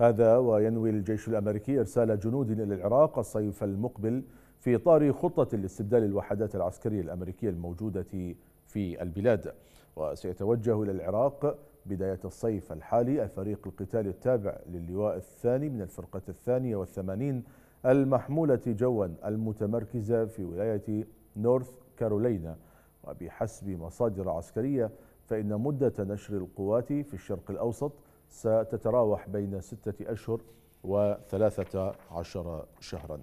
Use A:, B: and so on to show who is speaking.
A: هذا وينوي الجيش الأمريكي إرسال جنود إلى العراق الصيف المقبل في إطار خطة لاستبدال الوحدات العسكرية الأمريكية الموجودة في البلاد وسيتوجه إلى العراق بداية الصيف الحالي الفريق القتالي التابع للواء الثاني من الفرقة الثانية والثمانين المحمولة جوا المتمركزة في ولاية نورث كارولينا وبحسب مصادر عسكرية فإن مدة نشر القوات في الشرق الأوسط ستتراوح بين ستة أشهر وثلاثة عشر شهراً